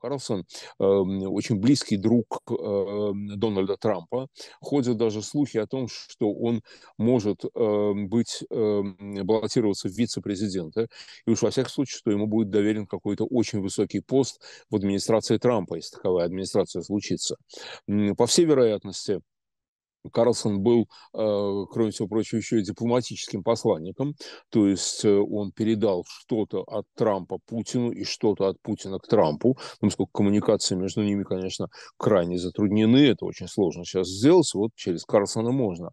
Карлсон, э, очень близкий друг э, Дональда Трампа. Ходят даже слухи о том, что он может э, быть, э, баллотироваться в вице-президента. И уж во всяком случае, что ему будет доверен какой-то очень высокий пост в администрации Трампа, если таковая администрация случится. По всей вероятности, Карлсон был, э, кроме всего прочего, еще и дипломатическим посланником, то есть э, он передал что-то от Трампа Путину и что-то от Путина к Трампу, ну, поскольку коммуникации между ними, конечно, крайне затруднены, это очень сложно сейчас сделать, вот через Карлсона можно.